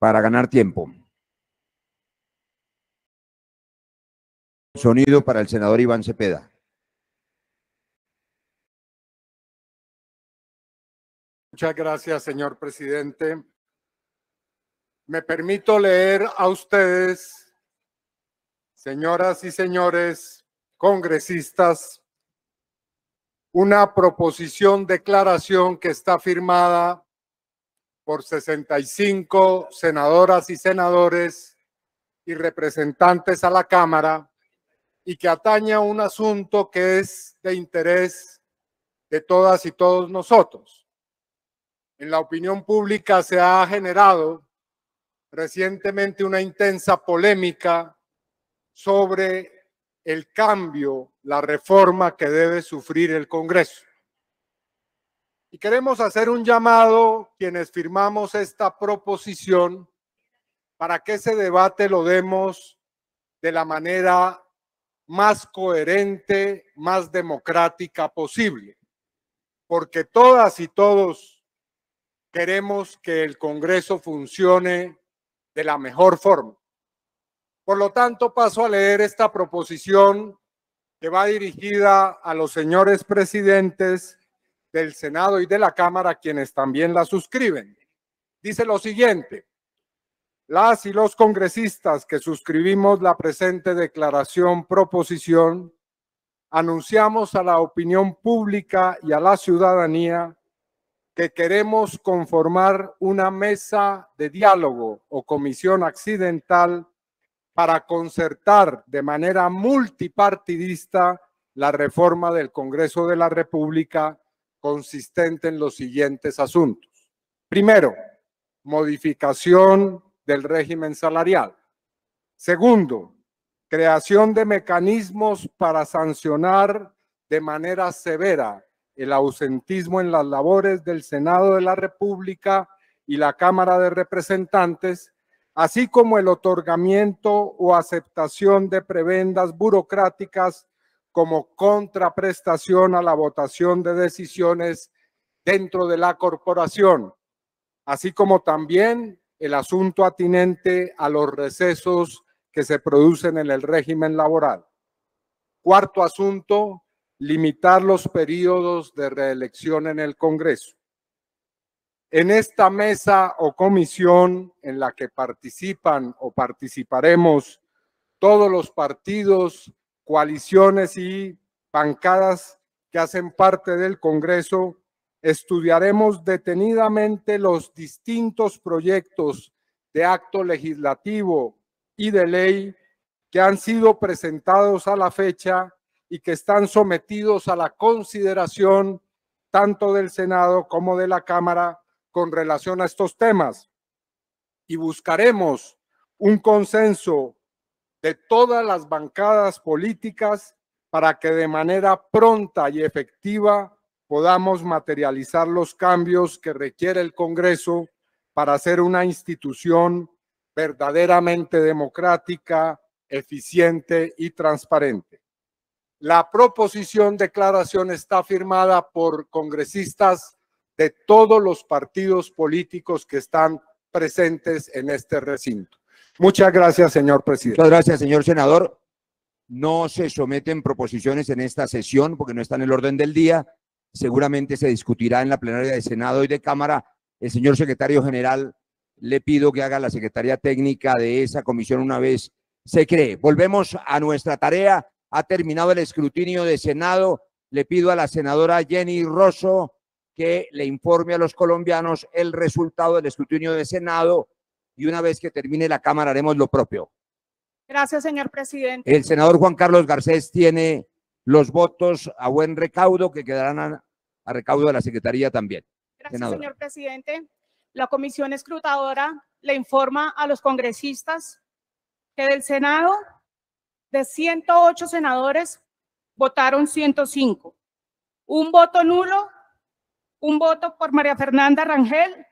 para ganar tiempo. Sonido para el senador Iván Cepeda. Muchas gracias, señor presidente. Me permito leer a ustedes, señoras y señores congresistas, una proposición declaración que está firmada por 65 senadoras y senadores y representantes a la Cámara y que atañe a un asunto que es de interés de todas y todos nosotros. En la opinión pública se ha generado recientemente una intensa polémica sobre el cambio, la reforma que debe sufrir el Congreso. Y queremos hacer un llamado, quienes firmamos esta proposición, para que ese debate lo demos de la manera más coherente, más democrática posible, porque todas y todos queremos que el Congreso funcione de la mejor forma. Por lo tanto, paso a leer esta proposición que va dirigida a los señores presidentes del Senado y de la Cámara, quienes también la suscriben. Dice lo siguiente, las y los congresistas que suscribimos la presente declaración proposición, anunciamos a la opinión pública y a la ciudadanía que queremos conformar una mesa de diálogo o comisión accidental para concertar de manera multipartidista la reforma del Congreso de la República consistente en los siguientes asuntos. Primero, modificación del régimen salarial. Segundo, creación de mecanismos para sancionar de manera severa el ausentismo en las labores del Senado de la República y la Cámara de Representantes, así como el otorgamiento o aceptación de prebendas burocráticas como contraprestación a la votación de decisiones dentro de la corporación, así como también el asunto atinente a los recesos que se producen en el régimen laboral. Cuarto asunto, limitar los periodos de reelección en el Congreso. En esta mesa o comisión en la que participan o participaremos todos los partidos coaliciones y bancadas que hacen parte del Congreso, estudiaremos detenidamente los distintos proyectos de acto legislativo y de ley que han sido presentados a la fecha y que están sometidos a la consideración tanto del Senado como de la Cámara con relación a estos temas. Y buscaremos un consenso de todas las bancadas políticas para que de manera pronta y efectiva podamos materializar los cambios que requiere el Congreso para ser una institución verdaderamente democrática, eficiente y transparente. La proposición declaración está firmada por congresistas de todos los partidos políticos que están presentes en este recinto. Muchas gracias, señor presidente. Muchas gracias, señor senador. No se someten proposiciones en esta sesión porque no está en el orden del día. Seguramente se discutirá en la plenaria de Senado y de Cámara. El señor secretario general le pido que haga la secretaría técnica de esa comisión una vez se cree. Volvemos a nuestra tarea. Ha terminado el escrutinio de Senado. Le pido a la senadora Jenny Rosso que le informe a los colombianos el resultado del escrutinio de Senado y una vez que termine la Cámara haremos lo propio. Gracias, señor presidente. El senador Juan Carlos Garcés tiene los votos a buen recaudo que quedarán a, recaudo de la Secretaría también. Gracias, señor presidente. La comisión escrutadora le informa a los congresistas que del Senado, de 108 senadores, votaron 105. Un voto nulo, un voto por María Fernanda Rangel,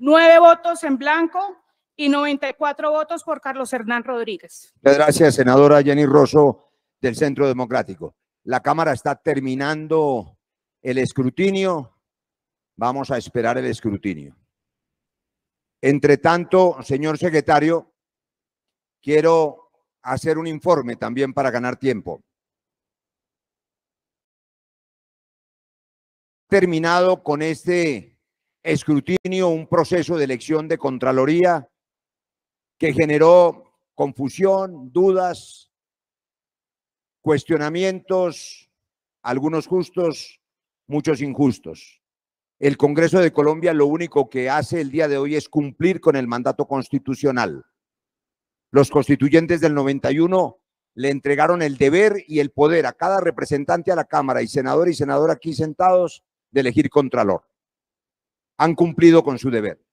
nueve votos en blanco, y 94 votos por Carlos Hernán Rodríguez. gracias, senadora Jenny Rosso del Centro Democrático. La Cámara está terminando el escrutinio. Vamos a esperar el escrutinio. Entre tanto, señor secretario, quiero hacer un informe también para ganar tiempo. Terminado con este escrutinio un proceso de elección de Contraloría que generó confusión, dudas, cuestionamientos, algunos justos, muchos injustos. El Congreso de Colombia lo único que hace el día de hoy es cumplir con el mandato constitucional. Los constituyentes del 91 le entregaron el deber y el poder a cada representante a la Cámara y senador y senadora aquí sentados de elegir contralor. Han cumplido con su deber.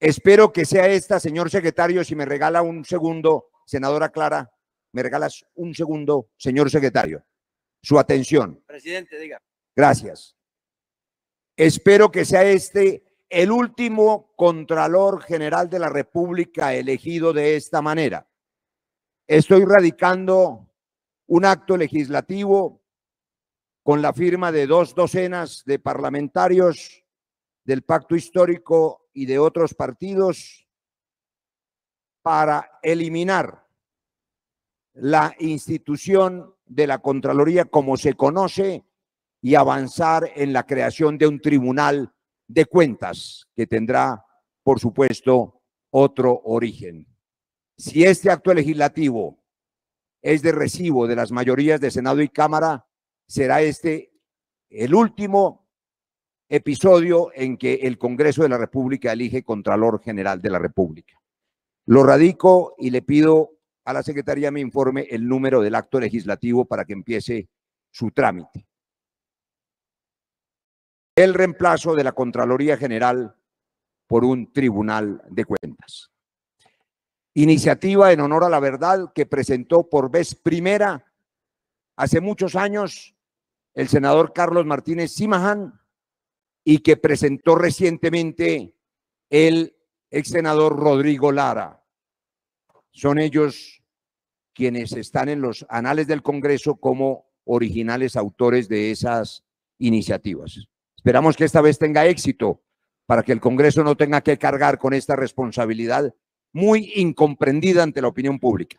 Espero que sea esta, señor secretario, si me regala un segundo, senadora Clara, me regalas un segundo, señor secretario, su atención. Presidente, diga. Gracias. Espero que sea este el último Contralor General de la República elegido de esta manera. Estoy radicando un acto legislativo con la firma de dos docenas de parlamentarios del pacto histórico y de otros partidos para eliminar la institución de la Contraloría como se conoce y avanzar en la creación de un tribunal de cuentas que tendrá, por supuesto, otro origen. Si este acto legislativo es de recibo de las mayorías de Senado y Cámara, será este el último episodio en que el Congreso de la República elige Contralor General de la República. Lo radico y le pido a la Secretaría me informe el número del acto legislativo para que empiece su trámite. El reemplazo de la Contraloría General por un Tribunal de Cuentas. Iniciativa en honor a la verdad que presentó por vez primera hace muchos años el senador Carlos Martínez Simaján y que presentó recientemente el ex senador Rodrigo Lara. Son ellos quienes están en los anales del Congreso como originales autores de esas iniciativas. Esperamos que esta vez tenga éxito para que el Congreso no tenga que cargar con esta responsabilidad muy incomprendida ante la opinión pública.